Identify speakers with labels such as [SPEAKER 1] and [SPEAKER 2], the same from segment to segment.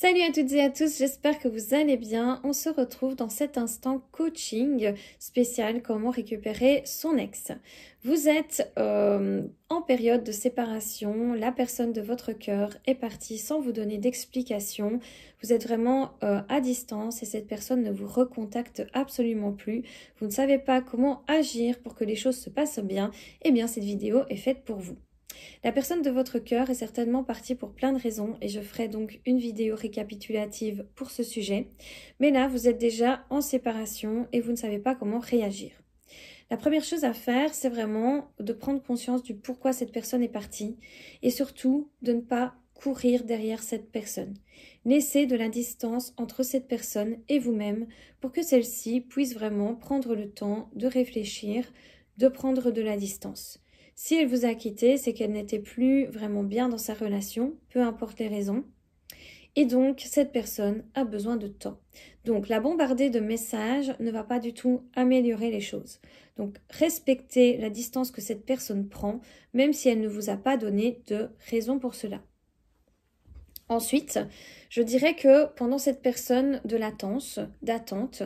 [SPEAKER 1] Salut à toutes et à tous, j'espère que vous allez bien. On se retrouve dans cet instant coaching spécial comment récupérer son ex. Vous êtes euh, en période de séparation, la personne de votre cœur est partie sans vous donner d'explication, vous êtes vraiment euh, à distance et cette personne ne vous recontacte absolument plus, vous ne savez pas comment agir pour que les choses se passent bien, et eh bien cette vidéo est faite pour vous. La personne de votre cœur est certainement partie pour plein de raisons et je ferai donc une vidéo récapitulative pour ce sujet. Mais là, vous êtes déjà en séparation et vous ne savez pas comment réagir. La première chose à faire, c'est vraiment de prendre conscience du pourquoi cette personne est partie et surtout de ne pas courir derrière cette personne. Naissez de la distance entre cette personne et vous-même pour que celle-ci puisse vraiment prendre le temps de réfléchir, de prendre de la distance. Si elle vous a quitté, c'est qu'elle n'était plus vraiment bien dans sa relation, peu importe les raisons. Et donc, cette personne a besoin de temps. Donc, la bombarder de messages ne va pas du tout améliorer les choses. Donc, respectez la distance que cette personne prend, même si elle ne vous a pas donné de raison pour cela. Ensuite, je dirais que pendant cette personne de latence, d'attente,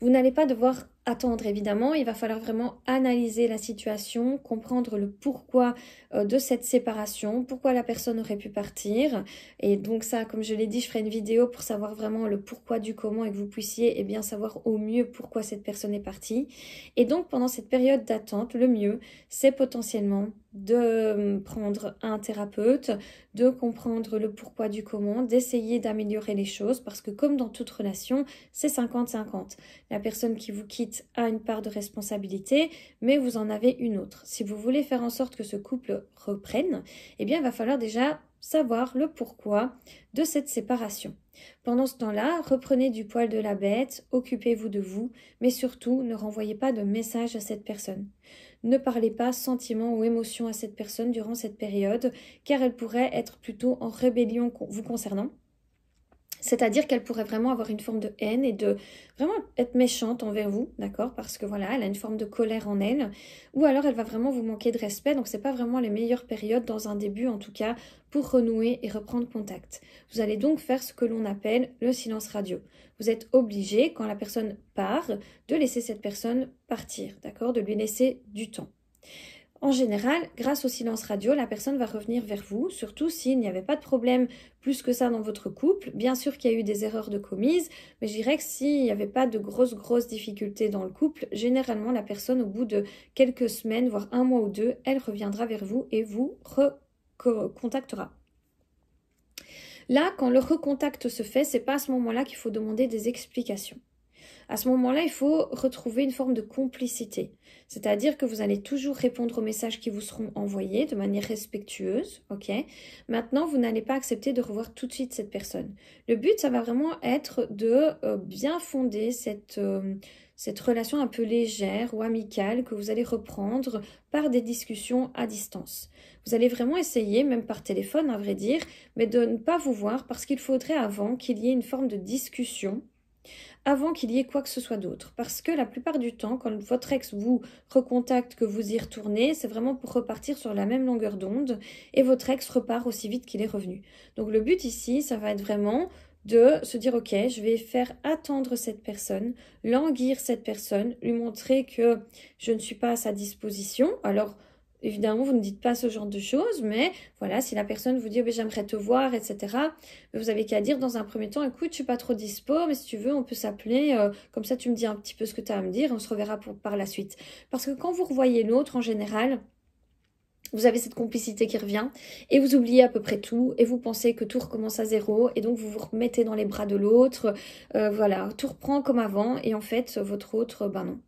[SPEAKER 1] vous n'allez pas devoir attendre évidemment, il va falloir vraiment analyser la situation, comprendre le pourquoi euh, de cette séparation, pourquoi la personne aurait pu partir. Et donc ça, comme je l'ai dit, je ferai une vidéo pour savoir vraiment le pourquoi du comment et que vous puissiez eh bien savoir au mieux pourquoi cette personne est partie. Et donc pendant cette période d'attente, le mieux, c'est potentiellement de hum, prendre un thérapeute, de comprendre le pourquoi du comment, d'essayer d'améliorer les choses parce que comme dans toute relation, c'est 50-50. La personne qui vous quitte a une part de responsabilité, mais vous en avez une autre. Si vous voulez faire en sorte que ce couple reprenne, eh bien, il va falloir déjà savoir le pourquoi de cette séparation. Pendant ce temps-là, reprenez du poil de la bête, occupez-vous de vous, mais surtout ne renvoyez pas de message à cette personne. Ne parlez pas sentiments ou émotions à cette personne durant cette période, car elle pourrait être plutôt en rébellion vous concernant c'est-à-dire qu'elle pourrait vraiment avoir une forme de haine et de vraiment être méchante envers vous, d'accord Parce que voilà, elle a une forme de colère en elle. Ou alors elle va vraiment vous manquer de respect. Donc c'est pas vraiment les meilleures périodes dans un début en tout cas pour renouer et reprendre contact. Vous allez donc faire ce que l'on appelle le silence radio. Vous êtes obligé quand la personne part de laisser cette personne partir, d'accord De lui laisser du temps. En général, grâce au silence radio, la personne va revenir vers vous, surtout s'il n'y avait pas de problème plus que ça dans votre couple. Bien sûr qu'il y a eu des erreurs de commise, mais je dirais que s'il n'y avait pas de grosses, grosses difficultés dans le couple, généralement la personne, au bout de quelques semaines, voire un mois ou deux, elle reviendra vers vous et vous recontactera. Là, quand le recontact se fait, c'est pas à ce moment-là qu'il faut demander des explications. À ce moment-là, il faut retrouver une forme de complicité. C'est-à-dire que vous allez toujours répondre aux messages qui vous seront envoyés de manière respectueuse, ok Maintenant, vous n'allez pas accepter de revoir tout de suite cette personne. Le but, ça va vraiment être de euh, bien fonder cette... Euh, cette relation un peu légère ou amicale que vous allez reprendre par des discussions à distance. Vous allez vraiment essayer, même par téléphone à vrai dire, mais de ne pas vous voir parce qu'il faudrait avant qu'il y ait une forme de discussion avant qu'il y ait quoi que ce soit d'autre. Parce que la plupart du temps, quand votre ex vous recontacte, que vous y retournez, c'est vraiment pour repartir sur la même longueur d'onde et votre ex repart aussi vite qu'il est revenu. Donc le but ici, ça va être vraiment de se dire ok, je vais faire attendre cette personne, languir cette personne, lui montrer que je ne suis pas à sa disposition. Alors Évidemment, vous ne dites pas ce genre de choses, mais voilà, si la personne vous dit oh, ben, j'aimerais te voir, etc., ben, vous avez qu'à dire dans un premier temps écoute, je suis pas trop dispo, mais si tu veux, on peut s'appeler, euh, comme ça tu me dis un petit peu ce que tu as à me dire et on se reverra pour, par la suite. Parce que quand vous revoyez l'autre en général, vous avez cette complicité qui revient et vous oubliez à peu près tout et vous pensez que tout recommence à zéro et donc vous vous remettez dans les bras de l'autre, euh, voilà, tout reprend comme avant et en fait votre autre, ben non,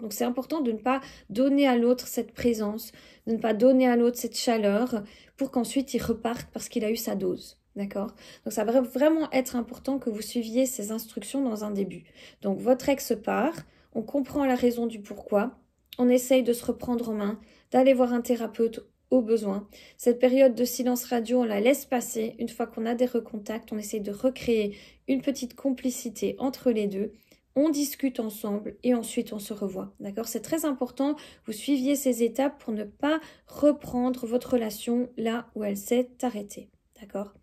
[SPEAKER 1] donc c'est important de ne pas donner à l'autre cette présence, de ne pas donner à l'autre cette chaleur pour qu'ensuite il reparte parce qu'il a eu sa dose. D'accord Donc ça va vraiment être important que vous suiviez ces instructions dans un début. Donc votre ex part, on comprend la raison du pourquoi, on essaye de se reprendre en main, d'aller voir un thérapeute au besoin. Cette période de silence radio, on la laisse passer. Une fois qu'on a des recontacts, on essaye de recréer une petite complicité entre les deux on discute ensemble et ensuite on se revoit. D'accord C'est très important vous suiviez ces étapes pour ne pas reprendre votre relation là où elle s'est arrêtée. D'accord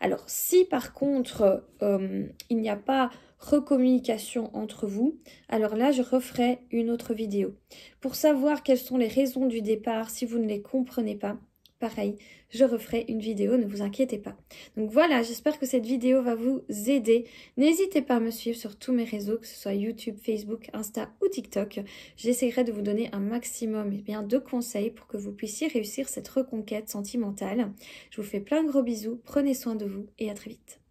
[SPEAKER 1] Alors, si par contre euh, il n'y a pas recommunication entre vous, alors là je referai une autre vidéo pour savoir quelles sont les raisons du départ si vous ne les comprenez pas pareil, je referai une vidéo, ne vous inquiétez pas. Donc voilà, j'espère que cette vidéo va vous aider. N'hésitez pas à me suivre sur tous mes réseaux, que ce soit YouTube, Facebook, Insta ou TikTok. J'essaierai de vous donner un maximum eh bien, de conseils pour que vous puissiez réussir cette reconquête sentimentale. Je vous fais plein de gros bisous, prenez soin de vous et à très vite.